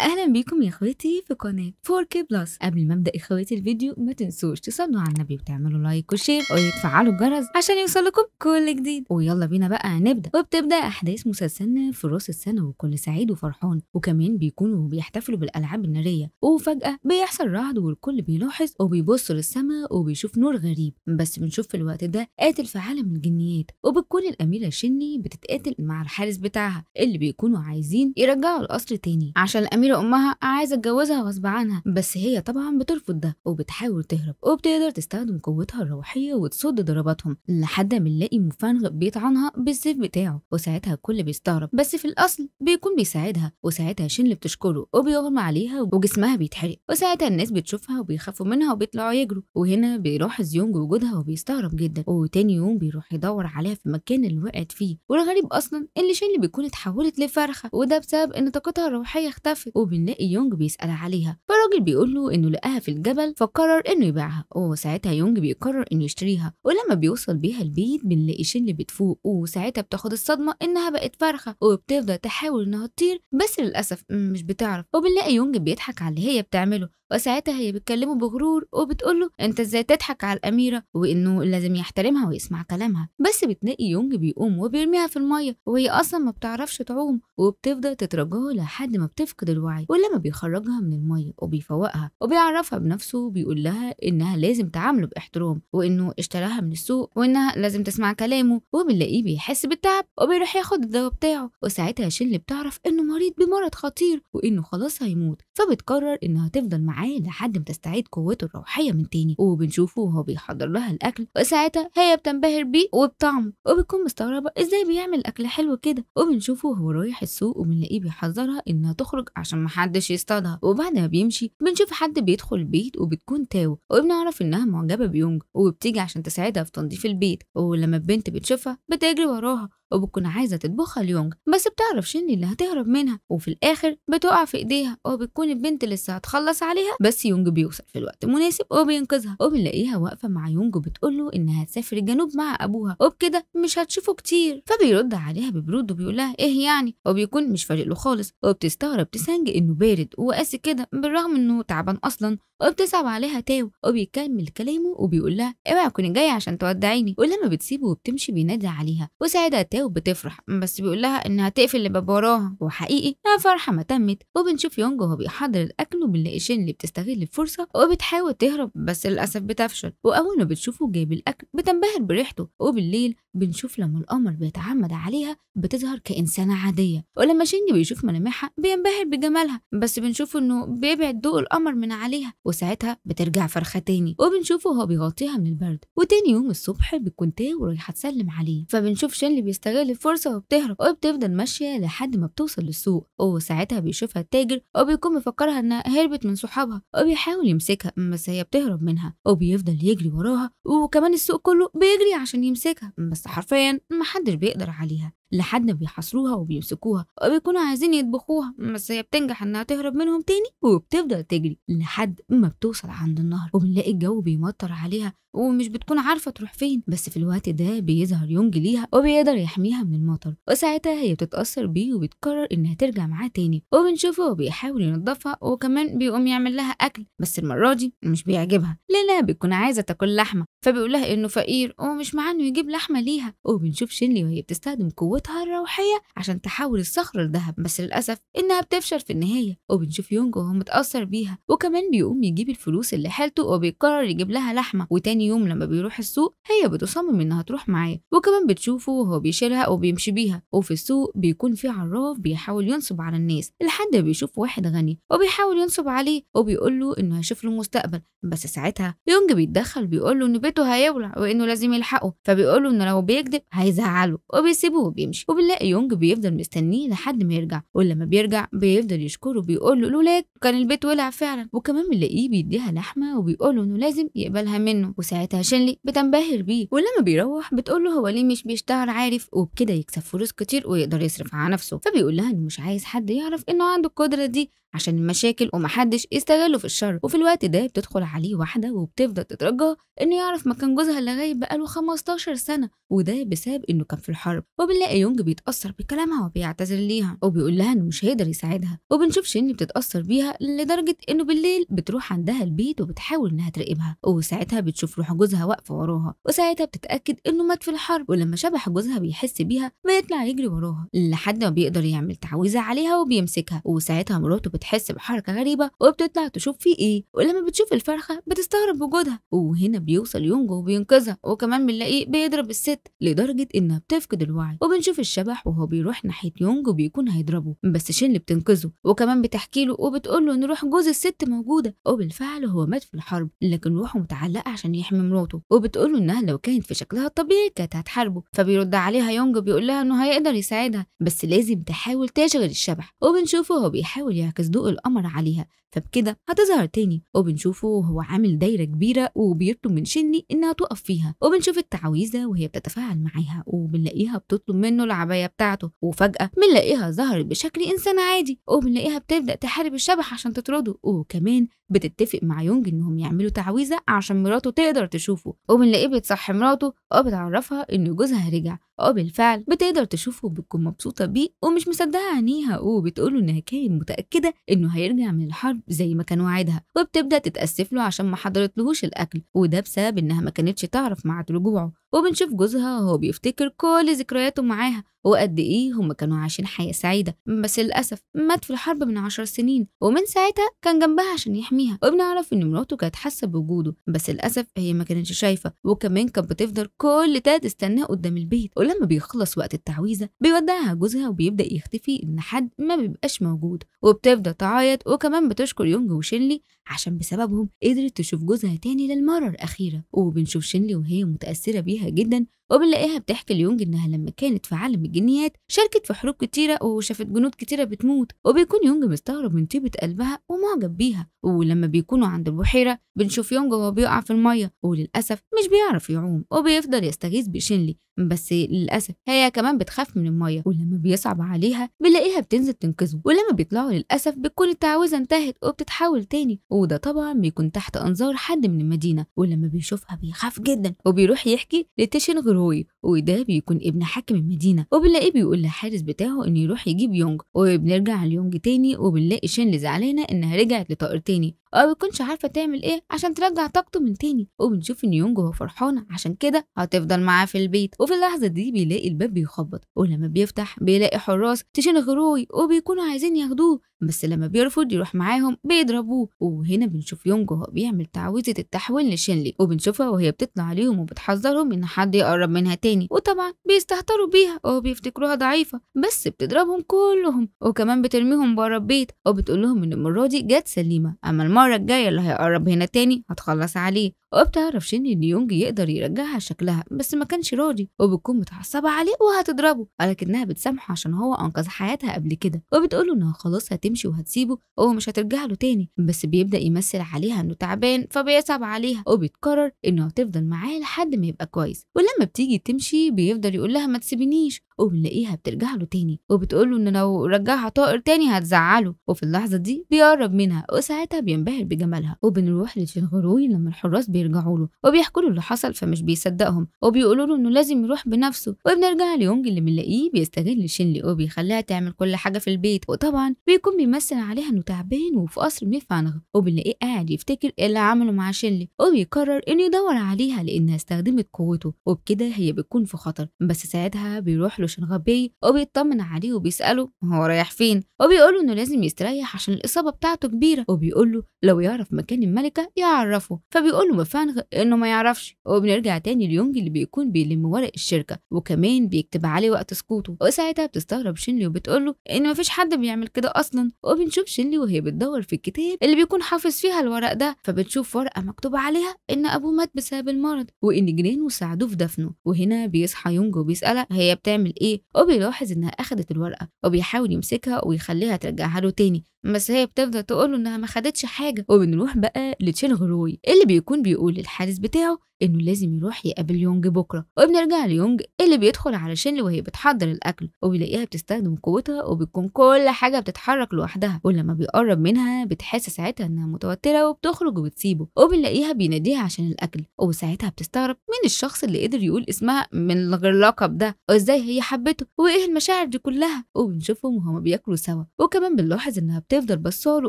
اهلا بيكم يا اخواتي في قناه 4K بلس قبل ما ابدا يا اخواتي الفيديو ما تنسوش تصلوا على النبي وتعملوا لايك وشير وتفعلوا الجرس عشان يوصلكم كل جديد ويلا بينا بقى نبدا وبتبدا احداث مسلسلنا في راس السنه وكل سعيد وفرحان وكمان بيكونوا بيحتفلوا بالالعاب الناريه وفجاه بيحصل رعد والكل بيلاحظ وبيبص للسماء وبيشوف نور غريب بس بنشوف في الوقت ده قاتل في عالم الجنيات وبتكون الاميره شني بتتقاتل مع الحارس بتاعها اللي بيكونوا عايزين يرجعوا القصر تاني عشان الاميره أميرة أمها عايزة تجوزها غصب عنها بس هي طبعا بترفض ده وبتحاول تهرب وبتقدر تستخدم قوتها الروحية وتصد ضرباتهم لحد ما نلاقي مفانغ بيطعنها بالسيف بتاعه وساعتها الكل بيستغرب بس في الأصل بيكون بيساعدها وساعتها شين اللي بتشكره وبيغمى عليها وجسمها بيتحرق وساعتها الناس بتشوفها وبيخافوا منها وبيطلعوا يجروا وهنا بيروح زيونج وجودها وبيستغرب جدا وتاني يوم بيروح يدور عليها في المكان اللي وقعت فيه والغريب أصلا إن شين اللي بيكون اتحولت لفرخة وده بسبب إن طاقتها الروحية اختفت وبنلاقي يونج بيسأل عليها فالراجل بيقول له إنه لقاها في الجبل فقرر إنه يبيعها وساعتها يونج بيقرر إنه يشتريها ولما بيوصل بيها البيت بنلاقي شن بتفوق وساعتها بتاخد الصدمة إنها بقت فرخة وبتفضل تحاول إنها تطير بس للأسف مش بتعرف وبنلاقي يونج بيضحك على اللي هي بتعمله وساعتها هي بتكلمه بغرور وبتقوله انت ازاي تضحك على الاميره وانه لازم يحترمها ويسمع كلامها بس بتلاقي يونج بيقوم وبيرميها في الميه وهي اصلا ما بتعرفش تعوم وبتفضل تترجاه لحد ما بتفقد الوعي ولما بيخرجها من الميه وبيفوقها وبيعرفها بنفسه وبيقول لها انها لازم تعامله باحترام وانه اشتراها من السوق وانها لازم تسمع كلامه وبنلاقيه بيحس بالتعب وبيروح ياخد الدواء بتاعه وساعتها شيرلي بتعرف انه مريض بمرض خطير وانه خلاص هيموت فبتقرر انها تفضل معاه معاه لحد ما تستعيد قوته الروحيه من تاني وبنشوفه وهو بيحضر لها الاكل وساعتها هي بتنبهر بيه وبطعمه وبتكون مستغربه ازاي بيعمل اكل حلو كده وبنشوفه وهو رايح السوق وبنلاقيه بيحذرها انها تخرج عشان محدش يصطادها وبعد ما بيمشي بنشوف حد بيدخل البيت وبتكون تاو وبنعرف انها معجبه بيونج وبتيجي عشان تساعدها في تنظيف البيت ولما البنت بتشوفها بتجري وراها وبتكون عايزة تطبخها ليونج بس بتعرف شن اللي هتهرب منها وفي الآخر بتقع في إيديها وبتكون البنت لسه هتخلص عليها بس يونج بيوصل في الوقت المناسب وبينقذها وبنلاقيها واقفة مع يونج وبتقول له إنها هتسافر الجنوب مع أبوها وبكده مش هتشوفه كتير فبيرد عليها ببرود وبيقول لها إيه يعني وبيكون مش فارق له خالص وبتستغرب تسانج إنه بارد وقاسي كده بالرغم إنه تعبان أصلا وبتصعب عليها تاو وبيكمل كلامه وبيقول لها اوعي تكوني جايه عشان تودعيني ولما بتسيبه وبتمشي بينادي عليها وساعتها تاو بتفرح بس بيقول لها انها تقفل الباب وراها وحقيقي فرحه ما تمت وبنشوف يونج وهو بيحضر الاكل وبنلاقي شين اللي بتستغل الفرصه وبتحاول تهرب بس للاسف بتفشل واول ما بتشوفه جايب الاكل بتنبهر بريحته وبالليل بنشوف لما القمر بيتعمد عليها بتظهر كانسانه عاديه ولما شين بيشوف ملامحها بينبهر بجمالها بس بنشوف انه بيبعد ضوء القمر من عليها وساعتها بترجع فرخة تاني وبنشوفه وهو بيغطيها من البرد وتاني يوم الصبح بتكون تايه ورايحة تسلم عليه فبنشوف شيرلي بيستغل الفرصة وبتهرب وبتفضل ماشية لحد ما بتوصل للسوق وساعتها بيشوفها التاجر وبيكون مفكرها انها هربت من صحابها وبيحاول يمسكها بس هي بتهرب منها وبيفضل يجري وراها وكمان السوق كله بيجري عشان يمسكها بس حرفيا محدش بيقدر عليها لحد ما بيحاصروها وبيمسكوها وبيكونوا عايزين يطبخوها بس هي بتنجح انها تهرب منهم تاني وبتفضل تجري لحد ما بتوصل عند النهر وبنلاقي الجو بيمطر عليها ومش بتكون عارفه تروح فين بس في الوقت ده بيظهر يونج ليها وبيقدر يحميها من المطر وساعتها هي بتتاثر بيه وبتقرر انها ترجع معاه تاني وبنشوفه بيحاول ينظفها وكمان بيقوم يعمل لها اكل بس المره دي مش بيعجبها ليلى بتكون عايزه تاكل لحمه فبيقول لها انه فقير ومش معاه انه يجيب لحمه ليها وبنشوف شينلي وهي بتستخدم قوتها الروحيه عشان تحول الصخره لذهب بس للاسف انها بتفشل في النهايه وبنشوف يونج وهو متاثر بيها وكمان بيقوم يجيب الفلوس اللي حالته وبيقرر يجيب لها لحمه وتاني يوم لما بيروح السوق هي بتصمم إنها تروح معاه وكمان بتشوفه وهو بيشيلها وبيمشي بيها وفي السوق بيكون في عراف بيحاول ينصب على الناس لحد ما بيشوف واحد غني وبيحاول ينصب عليه وبيقول له إنه هيشوف له مستقبل بس ساعتها يونج بيتدخل بيقول له إن بيته هيولع وإنه لازم يلحقه فبيقول له إنه لو بيكذب هيزعله وبيسيبه وبيمشي وبنلاقي يونج بيفضل مستنيه لحد ما يرجع ولما بيرجع بيفضل يشكره بيقول له لولاك كان البيت ولع فعلا وكمان بنلاقيه بيديها لحمه وبيقول له انه لازم يقبلها منه وساعتها شينلي بتنبهر بيه ولما بيروح بتقول له هو ليه مش بيشتغل عارف وبكده يكسب فلوس كتير ويقدر يصرف على نفسه فبيقول لها انه مش عايز حد يعرف انه عنده القدره دي عشان المشاكل ومحدش يستغله في الشر وفي الوقت ده بتدخل عليه واحدة وبتفضل تترجاه إنه يعرف مكان جوزها اللي غايب بقاله 15 سنة وده بسبب إنه كان في الحرب وبنلاقي يونج بيتأثر بكلامها وبيعتذر ليها وبيقول لها إنه مش هيقدر يساعدها وبنشوف شيني بتتأثر بيها لدرجة إنه بالليل بتروح عندها البيت وبتحاول إنها تراقبها وساعتها بتشوف روح جوزها واقفة وراها وساعتها بتتأكد إنه مات في الحرب ولما شبح جوزها بيحس بيها بيطلع يجري وراها لحد ما بيقدر يعمل تعويذة عليها وبيمسكها وساعتها مراته بتحس بحركة غريبة وبتطلع تشوف فيه إيه ولما بتشوف الفرخة بتستغرب وجودها وهنا بيوصل يونجو وبينقذها وكمان بنلاقيه بيضرب الست لدرجة إنها بتفقد الوعي وبنشوف الشبح وهو بيروح ناحية يونج وبيكون هيضربه بس شين بتنقذه وكمان بتحكي له وبتقول له إن روح جوز الست موجودة وبالفعل هو مات في الحرب لكن روحه متعلقة عشان يحمي مراته وبتقول له إنها لو كانت في شكلها الطبيعي كانت هتحاربه فبيرد عليها يونج بيقول لها إنه هيقدر يساعدها بس لازم تحاول تشغل الشبح وبنشوفه هو بيحاول يعكس صندوق القمر عليها فبكده هتظهر تاني وبنشوفه وهو عامل دايرة كبيرة وبيطلب من شني إنها تقف فيها وبنشوف التعويذة وهي بتتفاعل معاها وبنلاقيها بتطلب منه العباية بتاعته وفجأة بنلاقيها ظهرت بشكل إنسان عادي وبنلاقيها بتبدأ تحارب الشبح عشان تطرده وكمان بتتفق مع يونج إنهم يعملوا تعويذة عشان مراته تقدر تشوفه وبنلاقيه بتصحي مراته وبتعرفها إن جوزها رجع اه بالفعل بتقدر تشوفه وبتكون مبسوطه بيه ومش مصدقه عينيها وبتقوله انها كانت متاكده انه هيرجع من الحرب زي ما كان وعدها وبتبدا تتاسف له عشان ما حضرتلهوش الاكل وده بسبب انها ما كانتش تعرف ميعاد رجوعه وبنشوف جوزها وهو بيفتكر كل ذكرياته معاها وقد إيه هم كانوا عايشين حياة سعيدة بس للأسف مات في الحرب من عشر سنين ومن ساعتها كان جنبها عشان يحميها وبنعرف إن مراته كانت حاسة بوجوده بس للأسف هي ما كانتش شايفة وكمان كانت بتفضل كل ده تستناه قدام البيت ولما بيخلص وقت التعويذة بيودعها جوزها وبيبدأ يختفي إن حد ما بيبقاش موجود وبتبدأ تعيط وكمان بتشكر يونج وشينلي عشان بسببهم قدرت تشوف جوزها تاني للمرة الأخيرة وبنشوف شينلي وهي متأثرة بيها جدا وبنلاقيها بتحكي ليونج إنها لما كانت في عالم الجنيات شاركت في حروب كتيرة وشافت جنود كتيرة بتموت وبيكون يونج مستغرب من طيبة قلبها ومعجب بيها ولما بيكونوا عند البحيرة بنشوف يونج وهو بيقع في المية وللأسف مش بيعرف يعوم وبيفضل يستغيث بشينلي بس للأسف هي كمان بتخاف من المية ولما بيصعب عليها بنلاقيها بتنزل تنقذه ولما بيطلعوا للأسف بتكون التعويذة انتهت وبتتحول تاني وده طبعا بيكون تحت أنظار حد من المدينة ولما بيشوفها بيخاف جدا وبيروح يحكي لتيشن غروب الروي وده بيكون ابن حاكم المدينه وبنلاقيه بيقول للحارس بتاعه انه يروح يجيب يونج وبنرجع ليونج تاني وبنلاقي شين زعلانه انها رجعت لطائر تاني وما بتكونش عارفه تعمل ايه عشان ترجع طاقته من تاني وبنشوف ان يونج هو فرحان عشان كده هتفضل معاه في البيت وفي اللحظه دي بيلاقي الباب بيخبط ولما بيفتح بيلاقي حراس غروي وبيكونوا عايزين ياخدوه بس لما بيرفض يروح معاهم بيضربوه وهنا بنشوف يونج وهو بيعمل تعويذه التحويل لشينلي وبنشوفها وهي بتطلع عليهم وبتحذرهم ان حد يقرب بيهرب منها تاني وطبعا بيستهتروا بيها وبيفتكروها ضعيفة بس بتضربهم كلهم وكمان بترميهم بره البيت وبتقول لهم ان المرة دي جت سليمة اما المرة الجاية اللي هيقرب هنا تاني هتخلص عليه وبتعرف شن ان يونج يقدر يرجعها شكلها بس ما كانش راضي وبتكون متعصبه عليه وهتضربه ولكنها بتسامحه عشان هو انقذ حياتها قبل كده وبتقوله انها خلاص هتمشي وهتسيبه وهو مش هترجع له تاني بس بيبدا يمثل عليها انه تعبان فبيصعب عليها وبيتكرر انه هتفضل معاه لحد ما يبقى كويس ولما بتيجي تمشي بيفضل يقول لها ما تسيبنيش وبنلاقيها بترجع له تاني وبتقول له ان لو رجعها طائر تاني هتزعله وفي اللحظه دي بيقرب منها وساعتها بينبهر بجمالها وبنروح لشنغروي لما الحراس بيرجعوا له وبيحكوا له اللي حصل فمش بيصدقهم وبيقولوا له انه لازم يروح بنفسه وبنرجع ليونج اللي بنلاقيه بيستغل شينلي وبيخليها تعمل كل حاجه في البيت وطبعا بيكون بيمثل عليها انه تعبان وفي قصر بنفعنغ وبنلاقيه قاعد يفتكر ايه اللي عمله مع شينلي وبيقرر انه يدور عليها لانها استخدمت قوته وبكده هي بتكون في خطر بس ساعتها بيروح له شنغبي وبيطمن عليه وبيساله هو رايح فين وبيقول له انه لازم يستريح عشان الاصابه بتاعته كبيره وبيقول له لو يعرف مكان الملكه يعرفه فبيقول له فانغ انه ما يعرفش وبنرجع تاني ليونج اللي بيكون بيلم ورق الشركه وكمان بيكتب عليه وقت سقوطه وساعتها بتستغرب شينلي وبتقول له ان مفيش حد بيعمل كده اصلا وبنشوف شينلي وهي بتدور في الكتاب اللي بيكون حافظ فيها الورق ده فبتشوف ورقه مكتوب عليها ان ابوه مات بسبب المرض وان جيرانه ساعدوه في دفنه وهنا بيصحى يونج وبيسالها هي بتعمل ايه وبيلاحظ انها اخذت الورقه وبيحاول يمسكها ويخليها ترجعها له تاني بس هي بتفضل تقول له انها ما خدتش حاجه وبنروح بقى لتشيل غروي اللي بيكون بيقول للحارس بتاعه انه لازم يروح يقابل يونج بكره وبنرجع ليونج اللي بيدخل على شينلي وهي بتحضر الاكل وبيلاقيها بتستخدم قوتها وبتكون كل حاجه بتتحرك لوحدها ولما بيقرب منها بتحس ساعتها انها متوتره وبتخرج وبتسيبه وبنلاقيها بيناديها عشان الاكل وساعتها بتستغرب مين الشخص اللي قدر يقول اسمها من غير لقب ده وازاي هي حبته وايه المشاعر دي كلها وبنشوفهم وهما بياكلوا سوا وكمان بنلاحظ انها بتفضل بصاله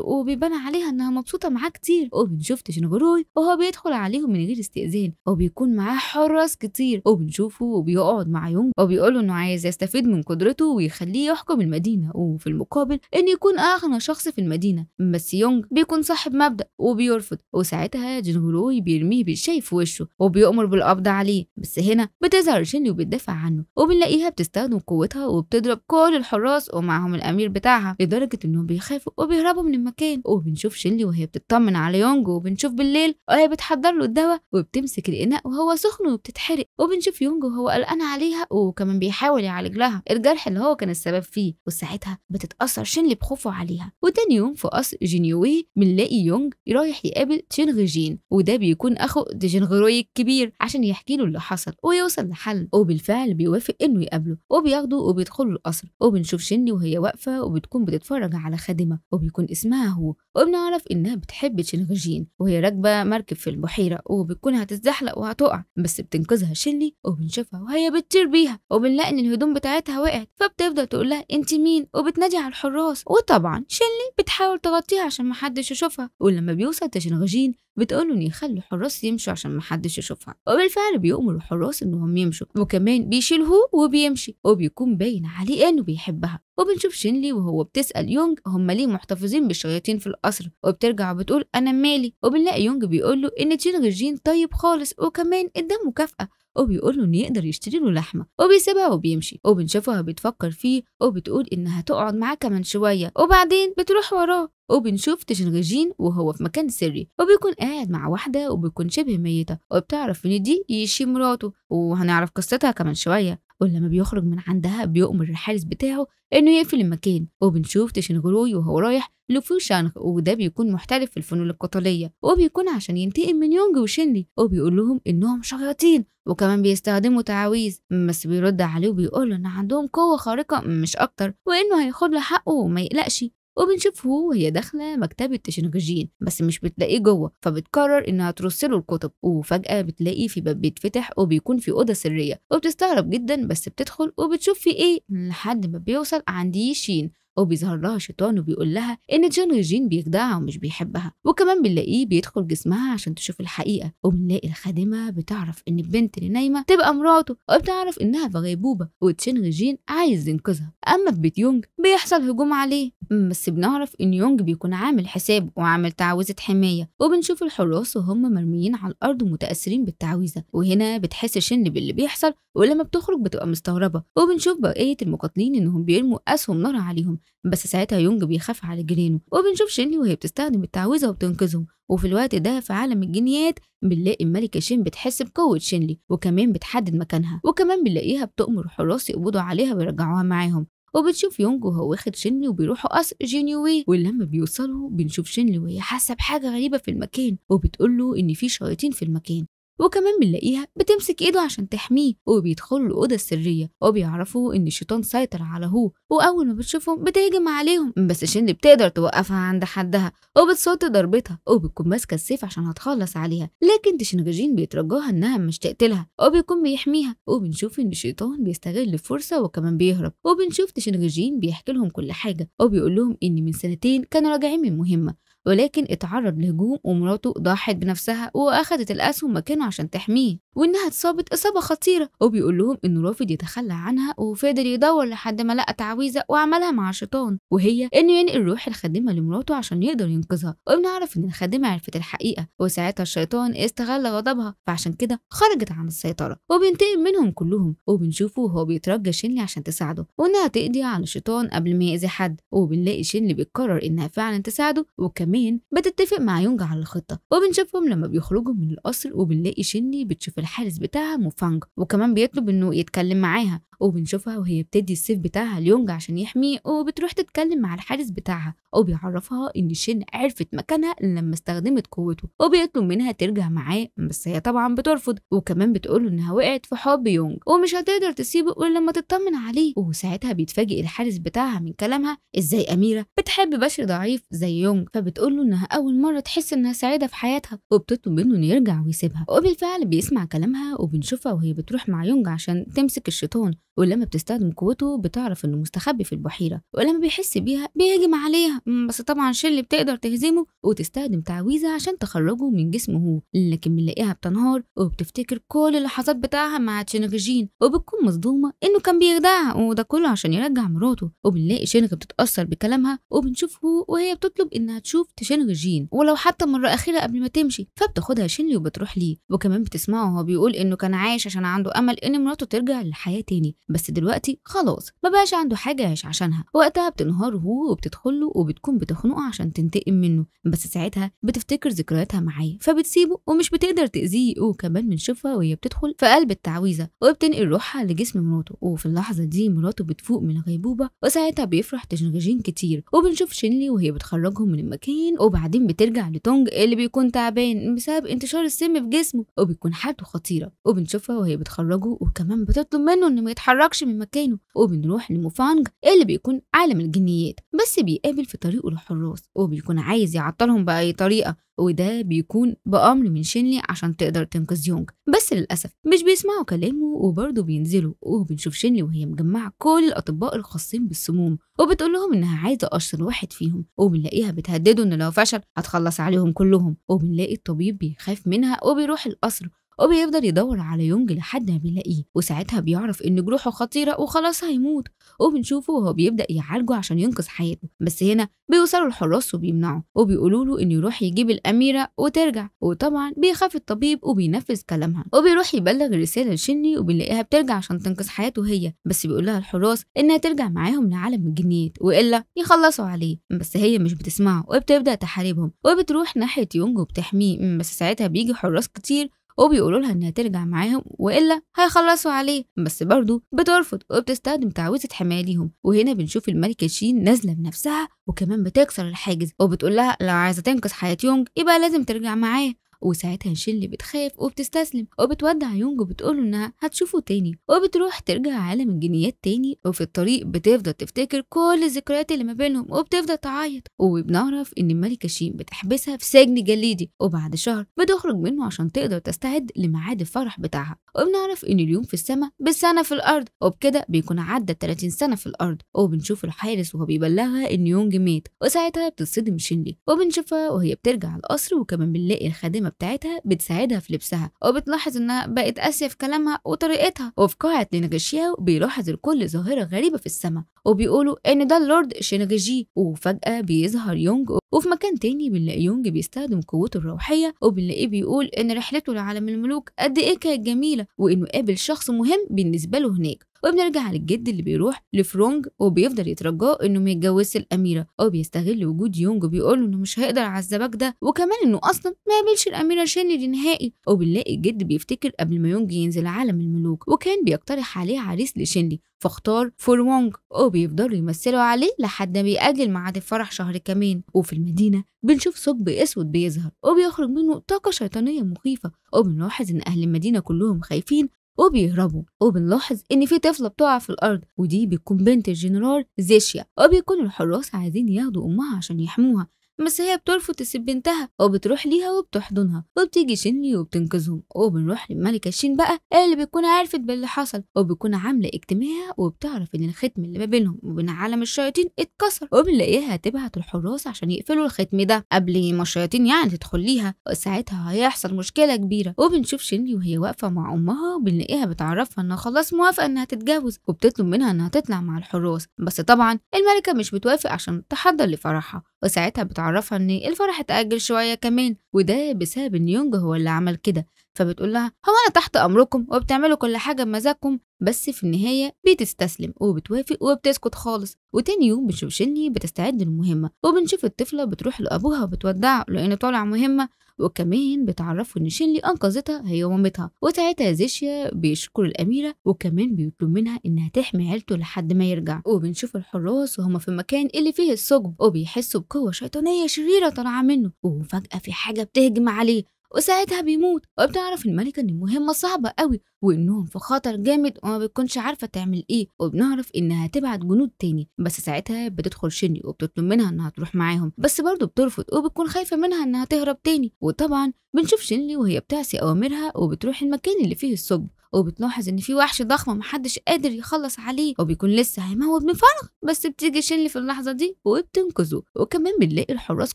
وبيبان عليها انها مبسوطه معاه كتير وبنشوف تشنغروي وهو بيدخل عليهم من غير استئذان وبيكون معاه حراس كتير وبنشوفه وبيقعد مع يونج له انه عايز يستفيد من قدرته ويخليه يحكم المدينه وفي المقابل ان يكون اغنى شخص في المدينه بس يونج بيكون صاحب مبدا وبيرفض وساعتها جينغروي بيرميه بالشاي في وشه وبيأمر بالقبض عليه بس هنا بتظهر شينلي وبتدافع عنه وبنلاقيها بتستخدم قوتها وبتضرب كل الحراس ومعهم الامير بتاعها لدرجه انهم بيخافوا وبيهربوا من المكان وبنشوف شينلي وهي بتطمن على يونج وبنشوف بالليل وهي بتحضر له الدواء وبتمسك الإناء وهو سخن وبتتحرق وبنشوف يونج وهو قلقان عليها وكمان بيحاول يعالج لها الجرح اللي هو كان السبب فيه وساعتها بتتأثر شينلي بخوفه عليها وتاني يوم في قصر جينيوي بنلاقي يونج رايح يقابل تشينغ جين وده بيكون أخو تشينغروي الكبير عشان يحكي له اللي حصل ويوصل لحل وبالفعل بيوافق إنه يقابله وبياخده وبيدخلوا القصر وبنشوف شينلي وهي واقفة وبتكون بتتفرج على خادمة وبيكون اسمها هو وبنعرف إنها بتحب تشينغ جين وهي راكبة مركب في البحيرة وبتكون هتزحلق بتحلق وهتقع بس بتنقذها شيلي وبنشوفها وهي بتطير بيها وبنلاقي ان الهدوم بتاعتها وقعت فبتفضل تقول لها انت مين وبتنادي على الحراس وطبعا شيلي بتحاول تغطيها عشان محدش يشوفها ولما بيوصل تشنغجين بتقوله إن يخلوا الحراس يمشوا عشان محدش يشوفها وبالفعل بيؤمر الحراس إنهم يمشوا وكمان بيشيلهوه وبيمشي وبيكون باين عليه إنه بيحبها وبنشوف شينلي وهو بتسأل يونج هم ليه محتفظين بالشياطين في القصر وبترجع وبتقول أنا مالي وبنلاقي يونج بيقول له إن تشينغ جين طيب خالص وكمان اداه مكافأة وبيقول له إن يقدر يشتري له لحمة وبيسيبها وبيمشي وبنشوفها بتفكر فيه وبتقول إنها تقعد معاه كمان شوية وبعدين بتروح وراه وبنشوف تشنغجين وهو في مكان سري وبيكون قاعد مع واحدة وبيكون شبه ميتة وبتعرف إن دي يشي مراته وهنعرف قصتها كمان شوية ولما بيخرج من عندها بيؤمر الحارس بتاعه إنه يقفل المكان وبنشوف تشنغروي وهو رايح لفو شانغ وده بيكون محترف في الفنون القتالية وبيكون عشان ينتقم من يونج وشينلي وبيقول لهم إنهم شياطين وكمان بيستخدموا تعاويذ بس بيرد عليه وبيقول له إن عندهم قوة خارقة مش أكتر وإنه هياخد له حقه وما يقلقش وبنشوفه وهي داخله مكتبه تشنجين بس مش بتلاقيه جوه فبتقرر انها ترص له الكتب وفجاه بتلاقي في باب بيتفتح وبيكون في اوضه سريه وبتستغرب جدا بس بتدخل وبتشوف في ايه لحد ما بيوصل عند يشين وبيظهر لها شيطان وبيقول لها إن جان جين بيخدعها ومش بيحبها وكمان بنلاقيه بيدخل جسمها عشان تشوف الحقيقة وبنلاقي الخادمة بتعرف إن البنت اللي نايمة تبقى مراته وبتعرف إنها في غيبوبة وتشين جين عايز ينقذها أما في بيت يونج بيحصل هجوم عليه بس بنعرف إن يونج بيكون عامل حساب وعامل تعويذة حماية وبنشوف الحراس وهم مرميين على الأرض ومتأثرين بالتعويذة وهنا بتحس شن باللي بيحصل ولما بتخرج بتبقى مستغربة وبنشوف بقية المقاتلين إنهم بيرموا أسهم نار عليهم بس ساعتها يونج بيخاف على جنينه وبنشوف شينلي وهي بتستخدم التعويذة وبتنقذهم وفي الوقت ده في عالم الجنيات بنلاقي الملكة شين بتحس بقوة شينلي وكمان بتحدد مكانها وكمان بنلاقيها بتأمر حراس يقبضوا عليها ويرجعوها معاهم وبنشوف يونج وهو واخد شينلي وبيروحوا قصر جينيوي ولما بيوصلوا بنشوف شينلي وهي حاسه بحاجه غريبه في المكان وبتقول له ان في شياطين في المكان وكمان بنلاقيها بتمسك ايده عشان تحميه وبيدخلوا الاوضه السريه وبيعرفوا ان الشيطان سيطر على هو واول ما بتشوفهم بتهجم عليهم بس شيرلي بتقدر توقفها عند حدها وبتصد ضربتها وبتكون ماسكه السيف عشان هتخلص عليها لكن تشنجاجين بيترجاها انها مش تقتلها وبيكون بيحميها وبنشوف ان الشيطان بيستغل الفرصه وكمان بيهرب وبنشوف تشنجاجين بيحكي لهم كل حاجه وبيقول لهم ان من سنتين كانوا راجعين من مهمه ولكن اتعرض لهجوم ومراته ضحت بنفسها وأخدت الأسهم مكانه عشان تحميه وانها اتصابت اصابه خطيره وبيقول لهم انه رافض يتخلى عنها وفضل يدور لحد ما لقى تعويذه وعملها مع شيطان وهي انه ينقل يعني روح الخادمه لمراته عشان يقدر ينقذها وبنعرف ان الخادمه عرفت الحقيقه وساعتها الشيطان استغل غضبها فعشان كده خرجت عن السيطره وبينتقم منهم كلهم وبنشوفه وهو بيترجى شينلي عشان تساعده وانها تقضي على الشيطان قبل ما يأذي حد وبنلاقي شينلي بيقرر انها فعلا تساعده وكمان بتتفق مع يونج على الخطه وبنشوفهم لما بيخرجوا من القصر وبنلاقي شينلي بتشوف في الحارس بتاعها موفانج وكمان بيطلب انه يتكلم معاها وبنشوفها وهي بتدي السيف بتاعها ليونج عشان يحميه وبتروح تتكلم مع الحارس بتاعها وبيعرفها ان شين عرفت مكانها لما استخدمت قوته وبيطلب منها ترجع معاه بس هي طبعا بترفض وكمان بتقول انها وقعت في حب يونج ومش هتقدر تسيبه الا لما تطمن عليه وساعتها بيتفاجئ الحارس بتاعها من كلامها ازاي اميره بتحب بشر ضعيف زي يونج فبتقول له انها اول مره تحس انها سعيده في حياتها وبتطلب منه انه يرجع ويسيبها وبالفعل بيسمع كلامها وبنشوفها وهي بتروح مع يونج عشان تمسك الشيطان ولما بتستخدم قوته بتعرف انه مستخبي في البحيره ولما بيحس بيها بيهجم عليها بس طبعا شل بتقدر تهزمه وتستخدم تعويذه عشان تخرجه من جسمه لكن بنلاقيها بتنهار وبتفتكر كل اللحظات بتاعها مع تشينغجين وبتكون مصدومه انه كان بيخدعها وده كله عشان يرجع مراته وبنلاقي شينغ بتتاثر بكلامها وبنشوفه وهي بتطلب انها تشوف تشينغجين ولو حتى مره اخيره قبل ما تمشي فبتاخدها شينلي وبتروح ليه وكمان بتسمعه وهو بيقول انه كان عايش عشان عنده امل ان مراته ترجع للحياه تاني بس دلوقتي خلاص ما بقاش عنده حاجه يعيش عشانها وقتها بتنهار هو وبتدخله وبتكون بتخنقه عشان تنتقم منه بس ساعتها بتفتكر ذكرياتها معاه فبتسيبه ومش بتقدر تاذيه وكمان بنشوفها وهي بتدخل في قلب التعويذه وبتنقل روحها لجسم مراته وفي اللحظه دي مراته بتفوق من الغيبوبه وساعتها بيفرح تشنجين كتير وبنشوف شينلي وهي بتخرجهم من المكان وبعدين بترجع لتونج اللي بيكون تعبان بسبب انتشار السم في جسمه وبيكون حالته خطيره وبنشوفها وهي بتخرجه وكمان بتطلب منه انه ما يتحرك بيتحركش من مكانه وبنروح لموفانج اللي بيكون عالم الجنيات بس بيقابل في طريقه الحراس وبيكون عايز يعطلهم بأي طريقة وده بيكون بأمر من شينلي عشان تقدر تنقذ يونج بس للأسف مش بيسمعوا كلامه وبرضه بينزلوا وبنشوف شينلي وهي مجمعة كل الأطباء الخاصين بالسموم وبتقول لهم إنها عايزة أشطر واحد فيهم وبنلاقيها بتهدده إن لو فشل هتخلص عليهم كلهم وبنلاقي الطبيب بيخاف منها وبيروح القصر وبيفضل يدور على يونج لحد ما بيلاقيه وساعتها بيعرف ان جروحه خطيره وخلاص هيموت وبنشوفه وهو بيبدا يعالجه عشان ينقذ حياته بس هنا بيوصلوا الحراس وبيمنعوا وبيقولوا له انه يروح يجيب الاميره وترجع وطبعا بيخاف الطبيب وبينفذ كلامها وبيروح يبلغ الرساله لشني وبنلاقيها بترجع عشان تنقذ حياته هي بس بيقول لها الحراس انها ترجع معاهم لعالم الجنيات والا يخلصوا عليه بس هي مش بتسمعه وبتبدا تحاربهم وبتروح ناحيه يونج وبتحميه بس ساعتها بيجي حراس كتير وبيقولوا لها انها ترجع معاهم والا هيخلصوا عليه بس برضه بترفض وبتستخدم تعويذه حمايه ليهم وهنا بنشوف الملكه شين نازله بنفسها وكمان بتكسر الحاجز وبتقول لها لو عايزه تنقذ حياه يونج يبقى لازم ترجع معاه وساعتها شيلي بتخاف وبتستسلم وبتودع يونج وبتقوله انها هتشوفه تاني وبتروح ترجع عالم الجنيات تاني وفي الطريق بتفضل تفتكر كل الذكريات اللي ما بينهم وبتفضل تعيط وبنعرف ان الملكه شين بتحبسها في سجن جليدي وبعد شهر بتخرج منه عشان تقدر تستعد لميعاد الفرح بتاعها وبنعرف ان اليوم في السماء بالسنه في الارض وبكده بيكون عدى 30 سنه في الارض وبنشوف الحارس وهو بيبلغها ان يونج مات وساعتها بتصدم شينلي وبنشوفها وهي بترجع القصر وكمان بنلاقي الخادمه بتاعتها بتساعدها في لبسها وبتلاحظ انها بقت قاسيه في كلامها وطريقتها وفي قاعه لينغشياو بيلاحظ الكل ظاهره غريبه في السماء وبيقولوا ان ده اللورد شينجاجي وفجاه بيظهر يونج وفي مكان تاني بنلاقي يونج بيستخدم قوته الروحيه وبنلاقيه بيقول ان رحلته لعالم الملوك قد ايه كانت جميله وانه قابل شخص مهم بالنسبه له هناك وبنرجع للجد اللي بيروح لفرونج وبيفضل يترجاه انه ما يتجوزش الاميره او بيستغل وجود يونج وبيقول له انه مش هيقدر على الزباك ده وكمان انه اصلا ما قابلش الاميره شينلي دي نهائي وبنلاقي الجد بيفتكر قبل ما يونج ينزل عالم الملوك وكان بيقترح عليه عريس لشينلي فاختار فور وونج وبيفضلوا يمثلوا عليه لحد ما بيأجل ميعاد الفرح شهر كمان وفي المدينة بنشوف ثقب أسود بيظهر وبيخرج منه طاقة شيطانية مخيفة وبنلاحظ إن أهل المدينة كلهم خايفين وبيهربوا وبنلاحظ ان في طفله بتقع في الارض ودي بتكون بنت الجنرال زيشيا وبيكون الحراس عايزين ياخدوا امها عشان يحموها بس هي بترفض تسيب بنتها وبتروح ليها وبتحضنها وبتيجي شني وبتنقذهم وبنروح للملكة شين بقى اللي بتكون عرفت باللي حصل وبتكون عاملة اجتماع وبتعرف ان الختم اللي ما بينهم وبين عالم الشياطين اتكسر وبنلاقيها تبعت الحراس عشان يقفلوا الختم ده قبل ما الشياطين يعني تدخل ليها وساعتها هيحصل مشكلة كبيرة وبنشوف شني وهي واقفة مع امها وبنلاقيها بتعرفها انها خلاص موافقة انها تتجوز وبتطلب منها انها تطلع مع الحراس بس طبعا الملكة مش بتوافق عشان تحضر لفرحها وساعتها بتعرف معرفة إن الفرح اتأجل شوية كمان وده بسبب إن يونج هو اللي عمل كده فبتقول لها هو أنا تحت أمركم وبتعملوا كل حاجة بمزاجكم بس في النهاية بتستسلم وبتوافق وبتسكت خالص وتاني يوم بنشوف شني بتستعد للمهمة وبنشوف الطفلة بتروح لأبوها وبتودعه لأن طالع مهمة وكمان بتعرفوا إن شينلي أنقذتها هي ومامتها وساعتها زيشيا بيشكر الأميرة وكمان بيطلب منها إنها تحمي عيلته لحد ما يرجع وبنشوف الحراس وهما في المكان اللي فيه الثقب وبيحسوا بقوة شيطانية شريرة طالعة منه وفجأة في حاجة بتهجم عليه وساعتها بيموت وبتعرف الملكة إن المهمة صعبة قوي وإنهم في خطر جامد وما بتكونش عارفة تعمل إيه وبنعرف إنها تبعت جنود تاني بس ساعتها بتدخل شني وبتطلب منها إنها تروح معاهم بس برضه بترفض وبتكون خايفة منها إنها تهرب تاني وطبعا بنشوف شنلي وهي بتعصي أوامرها وبتروح المكان اللي فيه الثقب وبتلاحظ ان في وحش ضخم محدش قادر يخلص عليه وبيكون لسه هيموت من فرح بس بتيجي شل في اللحظه دي وبتنقذه وكمان بنلاقي الحراس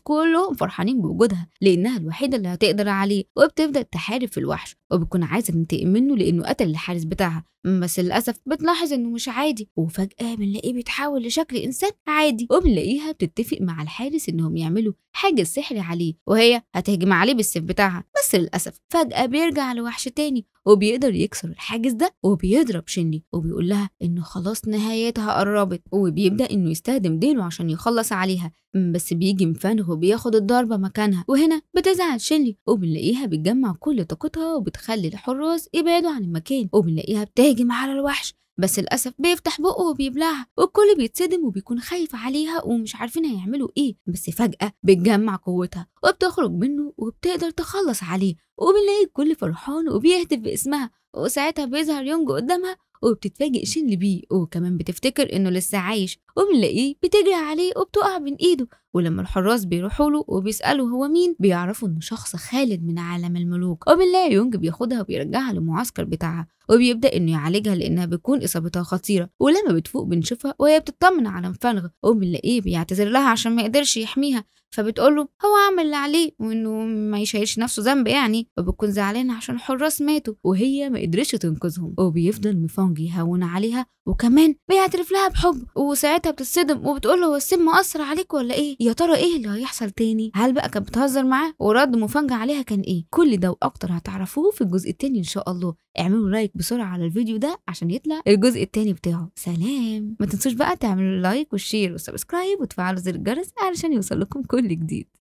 كلهم فرحانين بوجودها لانها الوحيده اللي هتقدر عليه وبتبدا تحارب في الوحش وبتكون عايزه تنتقم منه لانه قتل الحارس بتاعها بس للاسف بتلاحظ انه مش عادي وفجاه بنلاقيه بيتحول لشكل انسان عادي وبنلاقيها بتتفق مع الحارس انهم يعملوا حاجه سحر عليه وهي هتهجم عليه بالسيف بتاعها بس للاسف فجاه بيرجع لوحش تاني وبيقدر يكسر الحاجز ده وبيضرب شينلي وبيقول لها انه خلاص نهايتها قربت وبيبدا انه يستخدم ديله عشان يخلص عليها بس بيجي مفانه وبياخد الضربة مكانها وهنا بتزعل شينلي وبنلاقيها بتجمع كل طاقتها وبتخلي الحراس يبعدوا عن المكان وبنلاقيها بتهجم على الوحش بس للأسف بيفتح بقه وبيبلعها والكل بيتصدم وبيكون خايف عليها ومش عارفين هيعملوا إيه بس فجأة بتجمع قوتها وبتخرج منه وبتقدر تخلص عليه وبنلاقي الكل فرحان وبيهتف باسمها وساعتها بيظهر يونج قدامها وبتتفاجئ شين بيه وكمان بتفتكر انه لسه عايش وبنلاقيه بتجري عليه وبتقع من ايده ولما الحراس بيروحوا له وبيسالوا هو مين بيعرفوا انه شخص خالد من عالم الملوك وبنلاقي يونج بياخدها وبيرجعها للمعسكر بتاعها وبيبدا انه يعالجها لانها بتكون اصابتها خطيره ولما بتفوق بنشوفها وهي بتطمن على مفنغ وبنلاقيه بيعتذر لها عشان ما يقدرش يحميها فبتقول له هو عمل اللي عليه وانه ما يشيلش نفسه ذنب يعني وبتكون زعلانه عشان حراس ماتوا وهي ما قدرتش تنقذهم وبيفضل ميفونج يهون عليها وكمان بيعترف لها بحب وساعتها بتتصدم وبتقول له هو السم مأثر عليك ولا ايه يا ترى ايه اللي هيحصل تاني هل بقى كانت بتهزر معاه ورد مفنج عليها كان ايه كل ده واكتر هتعرفوه في الجزء التاني ان شاء الله اعملوا لايك بسرعه على الفيديو ده عشان يطلع الجزء التاني بتاعه سلام ما تنسوش بقى تعملوا لايك وشير وسبسكرايب وتفعلوا زر الجرس علشان يوصل لكم كل جديد